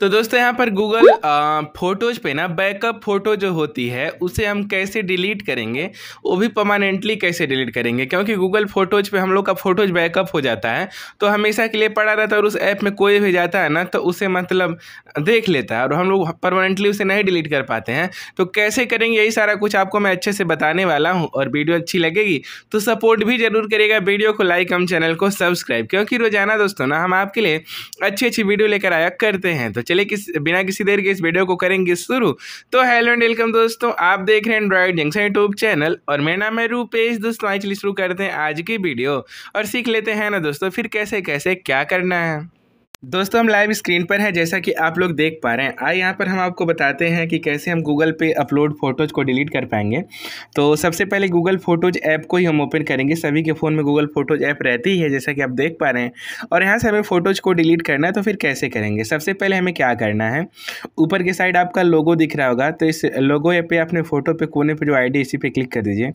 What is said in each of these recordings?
तो दोस्तों यहाँ पर गूगल फोटोज पे ना बैकअप फ़ोटो जो होती है उसे हम कैसे डिलीट करेंगे वो भी परमानेंटली कैसे डिलीट करेंगे क्योंकि गूगल फोटोज पे हम लोग का फोटोज बैकअप हो जाता है तो हमेशा के लिए पड़ा रहता है और उस ऐप में कोई भी जाता है ना तो उसे मतलब देख लेता है और हम लोग परमानेंटली उसे नहीं डिलीट कर पाते हैं तो कैसे करेंगे यही सारा कुछ आपको मैं अच्छे से बताने वाला हूँ और वीडियो अच्छी लगेगी तो सपोर्ट भी ज़रूर करेगा वीडियो को लाइक हम चैनल को सब्सक्राइब क्योंकि रोज़ाना दोस्तों ना हम आपके लिए अच्छी अच्छी वीडियो लेकर आया करते हैं तो चले किस बिना किसी देर के इस वीडियो को करेंगे शुरू तो हेलो एंड वेलकम दोस्तों आप देख रहे हैं एंड्रॉयड जंक्शन यूट्यूब चैनल और मेरा नाम है रूपेश दोस्तों आज चलिए शुरू करते हैं आज की वीडियो और सीख लेते हैं ना दोस्तों फिर कैसे कैसे क्या करना है दोस्तों हम लाइव स्क्रीन पर हैं जैसा कि आप लोग देख पा रहे हैं आई यहाँ पर हम आपको बताते हैं कि कैसे हम गूगल पे अपलोड फोटोज़ को डिलीट कर पाएंगे तो सबसे पहले गूगल फोटोज़ ऐप को ही हम ओपन करेंगे सभी के फ़ोन में गूगल फोटोज़ ऐप रहती है जैसा कि आप देख पा रहे हैं और यहाँ से हमें फ़ोटोज़ को डिलीट करना है तो फिर कैसे करेंगे सबसे पहले हमें क्या करना है ऊपर के साइड आपका लोगो दिख रहा होगा तो इस लोगो पे अपने फ़ोटो पर कोने पर जो आई डी इसी पर क्लिक कर दीजिए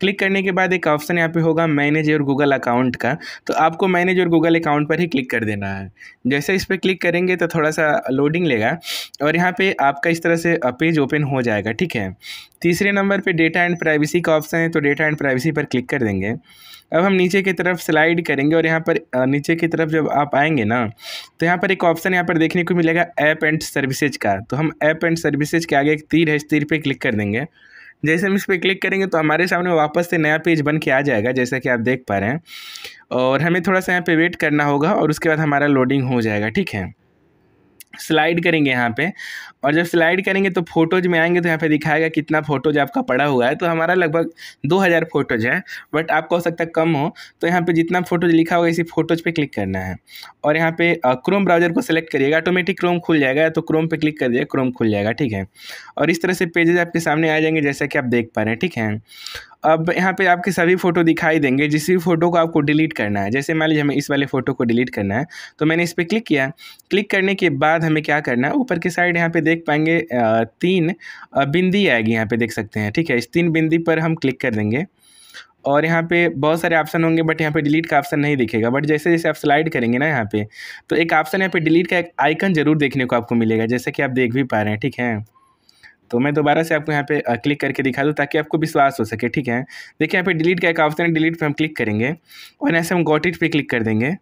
क्लिक करने के बाद एक ऑप्शन यहाँ पर होगा मैनेज योर गूगल अकाउंट का तो आपको मैनेज योर गूगल अकाउंट पर ही क्लिक कर देना है जैसे इस पर क्लिक करेंगे तो थोड़ा सा लोडिंग लेगा और यहाँ पे आपका इस तरह से पेज ओपन हो जाएगा ठीक है तीसरे नंबर पे डेटा एंड प्राइवेसी का ऑप्शन है तो डेटा एंड प्राइवेसी पर क्लिक कर देंगे अब हम नीचे की तरफ स्लाइड करेंगे और यहाँ पर नीचे की तरफ जब आप आएंगे ना तो यहाँ पर एक ऑप्शन यहाँ पर देखने को मिलेगा ऐप एंड सर्विसेज का तो हम ऐप एंड सर्विसेज के आगे एक तीर है इस तीर पर क्लिक कर देंगे जैसे हम इस पर क्लिक करेंगे तो हमारे सामने वापस से नया पेज बन के आ जाएगा जैसा कि आप देख पा रहे हैं और हमें थोड़ा सा यहाँ पे वेट करना होगा और उसके बाद हमारा लोडिंग हो जाएगा ठीक है स्लाइड करेंगे यहाँ पे और जब स्लाइड करेंगे तो फोटोज में आएंगे तो यहाँ पे दिखाएगा कितना फोटोज आपका पड़ा हुआ है तो हमारा लगभग 2000 फोटोज है बट आपका हो सकता है कम हो तो यहाँ पे जितना फोटोज लिखा होगा इसी फोटोज पे क्लिक करना है और यहाँ पे क्रोम ब्राउजर को सेलेक्ट करिएगा ऑटोमेटिक क्रोम खुल जाएगा तो क्रोम पर क्लिक कर दिया क्रोम खुल जाएगा ठीक है और इस तरह से पेजेज आपके सामने आ जाएंगे जैसा कि आप देख पा रहे हैं ठीक है अब यहाँ पे आपके सभी फ़ोटो दिखाई देंगे जिस भी फ़ोटो को आपको डिलीट करना है जैसे मान लीजिए हमें इस वाले फ़ोटो को डिलीट करना है तो मैंने इस पर क्लिक किया क्लिक करने के बाद हमें क्या करना है ऊपर के साइड यहाँ पे देख पाएंगे तीन बिंदी आएगी यहाँ पे देख सकते हैं ठीक है इस तीन बिंदी पर हम क्लिक कर देंगे और यहाँ पे बहुत सारे ऑप्शन होंगे बट यहाँ पे डिलीट का ऑप्शन नहीं दिखेगा बट जैसे जैसे आप स्लाइड करेंगे ना यहाँ पे तो एक ऑप्शन यहाँ पे डिलीट का एक आइकन ज़रूर देखने को आपको मिलेगा जैसे कि आप देख भी पा रहे हैं ठीक है तो मैं दोबारा से आपको यहाँ पे क्लिक करके दिखा दूँ ताकि आपको विश्वास हो सके ठीक है देखिए यहाँ पे डिलीट का एक ऑप्शन है डिलीट पे हम क्लिक करेंगे और ऐसे हम गॉट इट पे क्लिक कर देंगे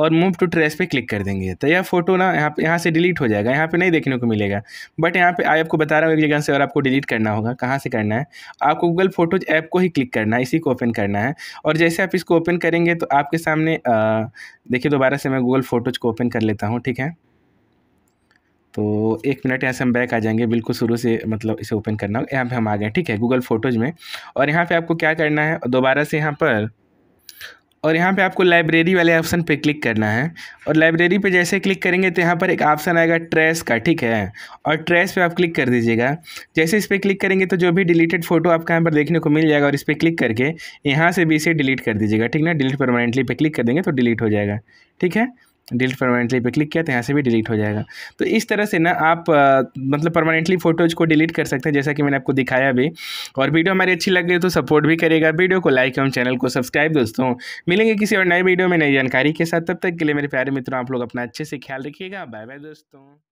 और मूव टू ट्रेस पे क्लिक कर देंगे तो यह फोटो ना यहाँ यहाँ से डिलीट हो जाएगा यहाँ पे नहीं देखने को मिलेगा बट यहाँ पे आई आपको बता रहा हूँ एक जगह से और आपको डिलीट करना होगा कहाँ से करना है आपको गूगल फोटोज ऐप को ही क्लिक करना है इसी को ओपन करना है और जैसे आप इसको ओपन करेंगे तो आपके सामने देखिए दोबारा से मैं गूगल फोटोज को ओपन कर लेता हूँ ठीक है तो एक मिनट यहाँ से हम बैक आ जाएंगे बिल्कुल शुरू से मतलब इसे ओपन करना हो यहाँ पर हम आ गए ठीक है गूगल फ़ोटोज़ में और यहाँ पर आपको क्या करना है दोबारा से यहाँ पर और यहाँ पे आपको लाइब्रेरी वाले ऑप्शन पे क्लिक करना है और लाइब्रेरी पे जैसे क्लिक करेंगे तो यहाँ पर एक ऑप्शन आएगा ट्रेस का ठीक है और ट्रेस पे आप क्लिक कर दीजिएगा जैसे इस पर क्लिक करेंगे तो जो भी डिलीटेड फोटो आपका यहाँ पर देखने को मिल जाएगा और इस पर क्लिक करके यहाँ से भी इसे डिलीट कर दीजिएगा ठीक ना डिलीट परमानेंटली पे क्लिक कर देंगे तो डिलीट हो जाएगा ठीक है डिलीट परमानेंटली पे क्लिक किया तो यहाँ से भी डिलीट हो जाएगा तो इस तरह से ना आप आ, मतलब परमानेंटली फ़ोटोज़ को डिलीट कर सकते हैं जैसा कि मैंने आपको दिखाया भी और वीडियो हमारी अच्छी लग गई तो सपोर्ट भी करेगा वीडियो को लाइक एवं चैनल को सब्सक्राइब दोस्तों मिलेंगे किसी और नए वीडियो में नई जानकारी के साथ तब तक के लिए मेरे प्यारे मित्रों आप लोग अपना अच्छे से ख्याल रखिएगा बाय बाय दोस्तों